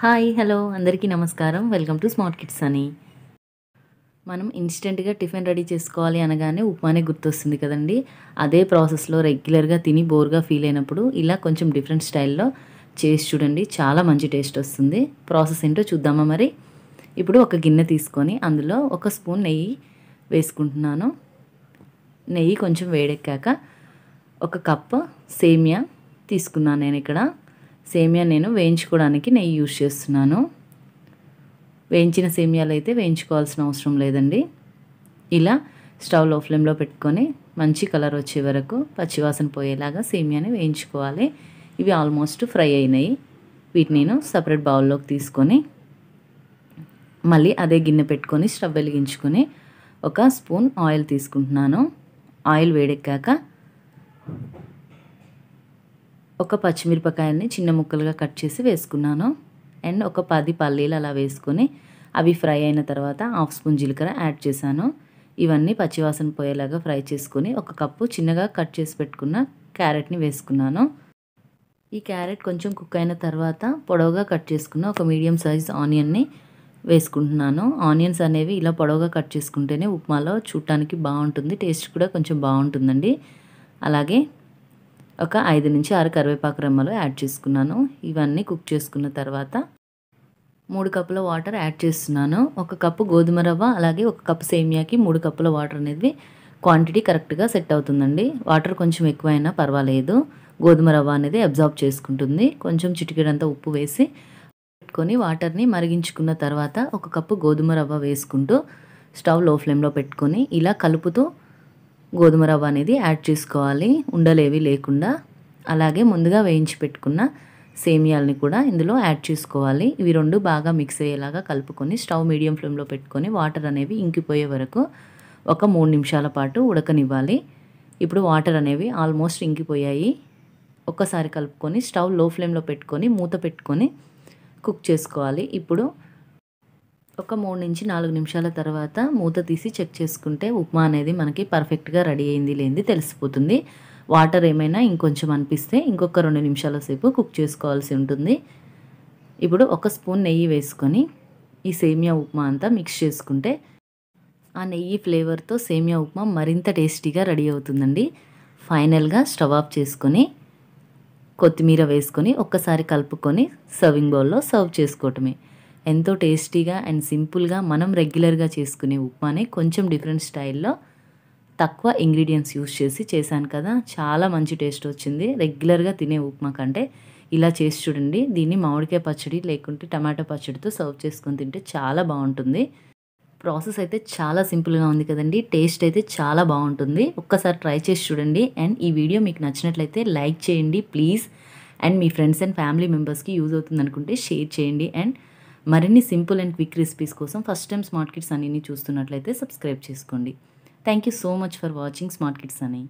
hi hello అందరికీ నమస్కారం welcome to smart kids అని మనం ఇన్స్టెంట్గా టిఫిన్ రెడీ చేసుకోవాలి అనగానే ఉప్మానే గుర్తొస్తుంది కదండి అదే ప్రాసెస్లో రెగ్యులర్గా తిని బోర్గా ఫీల్ అయినప్పుడు ఇలా కొంచెం డిఫరెంట్ స్టైల్లో చేసి చూడండి చాలా మంచి టేస్ట్ వస్తుంది ప్రాసెస్ ఏంటో చూద్దామా మరి ఇప్పుడు ఒక గిన్నె తీసుకొని అందులో ఒక స్పూన్ నెయ్యి వేసుకుంటున్నాను నెయ్యి కొంచెం వేడెక్కాక ఒక కప్పు సేమియా తీసుకున్నాను నేను ఇక్కడ సేమియా నేను వేయించుకోవడానికి నెయ్యి యూజ్ చేస్తున్నాను వేయించిన సేమియాలు అయితే వేయించుకోవాల్సిన అవసరం లేదండి ఇలా స్టవ్ లో ఫ్లేమ్లో పెట్టుకొని మంచి కలర్ వచ్చే వరకు పచ్చివాసన పోయేలాగా సేమియాని వేయించుకోవాలి ఇవి ఆల్మోస్ట్ ఫ్రై అయినాయి వీటిని నేను సపరేట్ బౌల్లోకి తీసుకొని మళ్ళీ అదే గిన్నె పెట్టుకొని స్టవ్ వెలిగించుకొని ఒక స్పూన్ ఆయిల్ తీసుకుంటున్నాను ఆయిల్ వేడెక్కాక ఒక పచ్చిమిరపకాయని చిన్న ముక్కలుగా కట్ చేసి వేసుకున్నాను అండ్ ఒక పది పల్లీలు అలా వేసుకొని అవి ఫ్రై అయిన తర్వాత హాఫ్ స్పూన్ జీలకర్ర యాడ్ చేశాను ఇవన్నీ పచ్చివాసన పోయేలాగా ఫ్రై చేసుకుని ఒక కప్పు చిన్నగా కట్ చేసి పెట్టుకున్న క్యారెట్ని వేసుకున్నాను ఈ క్యారెట్ కొంచెం కుక్ అయిన తర్వాత పొడవుగా కట్ చేసుకున్న ఒక మీడియం సైజ్ ఆనియన్ని వేసుకుంటున్నాను ఆనియన్స్ అనేవి ఇలా పొడవుగా కట్ చేసుకుంటేనే ఉప్మాలో చూడటానికి బాగుంటుంది టేస్ట్ కూడా కొంచెం బాగుంటుందండి అలాగే ఒక ఐదు నుంచి ఆరు కరివేపాకు రెమ్మలు యాడ్ చేసుకున్నాను ఇవన్నీ కుక్ చేసుకున్న తర్వాత మూడు కప్పుల వాటర్ యాడ్ చేస్తున్నాను ఒక కప్పు గోధుమ రవ్వ అలాగే ఒక కప్పు సేమియాకి మూడు కప్పుల వాటర్ అనేది క్వాంటిటీ కరెక్ట్గా సెట్ అవుతుందండి వాటర్ కొంచెం ఎక్కువైనా పర్వాలేదు గోధుమ రవ్వ అనేది అబ్జార్బ్ చేసుకుంటుంది కొంచెం చిటికడంతా ఉప్పు వేసి పెట్టుకొని వాటర్ని మరిగించుకున్న తర్వాత ఒక కప్పు గోధుమ రవ్వ వేసుకుంటూ స్టవ్ లో ఫ్లేమ్లో పెట్టుకొని ఇలా కలుపుతూ గోధుమ రవ్వ అనేది యాడ్ చేసుకోవాలి ఉండలేవి లేకుండా అలాగే ముందుగా వేయించి పెట్టుకున్న సేమియాలని కూడా ఇందులో యాడ్ చేసుకోవాలి ఇవి రెండు బాగా మిక్స్ అయ్యేలాగా కలుపుకొని స్టవ్ మీడియం ఫ్లేమ్లో పెట్టుకొని వాటర్ అనేవి ఇంకిపోయే వరకు ఒక మూడు నిమిషాల పాటు ఉడకనివ్వాలి ఇప్పుడు వాటర్ అనేవి ఆల్మోస్ట్ ఇంకిపోయాయి ఒక్కసారి కలుపుకొని స్టవ్ లో ఫ్లేమ్లో పెట్టుకొని మూత పెట్టుకొని కుక్ చేసుకోవాలి ఇప్పుడు ఒక మూడు నుంచి నాలుగు నిమిషాల తర్వాత మూత తీసి చెక్ చేసుకుంటే ఉప్మా అనేది మనకి పర్ఫెక్ట్గా రెడీ అయింది లేనిది తెలిసిపోతుంది వాటర్ ఏమైనా ఇంకొంచెం అనిపిస్తే ఇంకొక రెండు నిమిషాల సేపు కుక్ చేసుకోవాల్సి ఉంటుంది ఇప్పుడు ఒక స్పూన్ నెయ్యి వేసుకొని ఈ సేమియా ఉప్మా అంతా మిక్స్ చేసుకుంటే ఆ నెయ్యి ఫ్లేవర్తో సేమియా ఉప్మా మరింత టేస్టీగా రెడీ అవుతుందండి ఫైనల్గా స్టవ్ ఆఫ్ చేసుకొని కొత్తిమీర వేసుకొని ఒక్కసారి కలుపుకొని సర్వింగ్ బౌల్లో సర్వ్ చేసుకోవటమే ఎంతో టేస్టీగా అండ్ సింపుల్గా మనం రెగ్యులర్గా చేసుకునే ఉప్మానే కొంచెం డిఫరెంట్ స్టైల్లో తక్కువ ఇంగ్రీడియంట్స్ యూస్ చేసి చేశాను కదా చాలా మంచి టేస్ట్ వచ్చింది రెగ్యులర్గా తినే ఉప్మా కంటే ఇలా చేసి చూడండి దీన్ని మామిడికాయ పచ్చడి లేకుంటే టమాటా పచ్చడితో సర్వ్ చేసుకొని తింటే చాలా బాగుంటుంది ప్రాసెస్ అయితే చాలా సింపుల్గా ఉంది కదండి టేస్ట్ అయితే చాలా బాగుంటుంది ఒక్కసారి ట్రై చేసి చూడండి అండ్ ఈ వీడియో మీకు నచ్చినట్లయితే లైక్ చేయండి ప్లీజ్ అండ్ మీ ఫ్రెండ్స్ అండ్ ఫ్యామిలీ మెంబర్స్కి యూజ్ అవుతుంది అనుకుంటే షేర్ చేయండి అండ్ మరిన్ని సింపుల్ అండ్ క్విక్ రెసిపీస్ కోసం ఫస్ట్ టైం స్మార్ట్ కిట్స్ అన్నీ చూస్తున్నట్లయితే సబ్స్క్రైబ్ చేసుకోండి thank you so much for watching Smart Kits అని